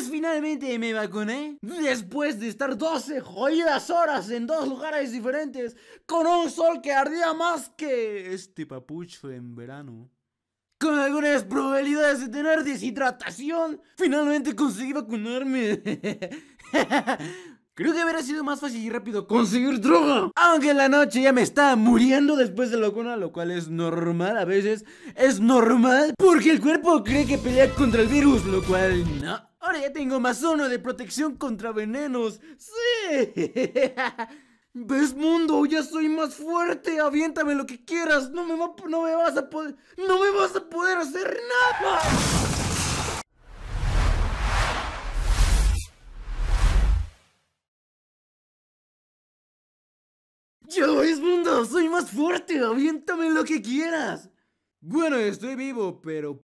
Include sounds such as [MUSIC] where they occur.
Pues finalmente me vacuné. Después de estar 12 jodidas horas en dos lugares diferentes, con un sol que ardía más que este papucho en verano. Con algunas probabilidades de tener deshidratación, finalmente conseguí vacunarme. [LAUGHS] Creo que hubiera sido más fácil y rápido conseguir droga. Aunque en la noche ya me estaba muriendo después de la vacuna, lo cual es normal a veces. Es normal porque el cuerpo cree que pelea contra el virus, lo cual no. Ahora ya tengo más zona de protección contra venenos. ¡Sí! [LAUGHS] ¿Ves, mundo? Ya soy más fuerte. Aviéntame lo que quieras. No me, no me vas a poder. ¡No me vas a poder hacer nada! ¡Yo, ves, mundo! ¡Soy más fuerte! ¡Aviéntame lo que quieras! Bueno, estoy vivo, pero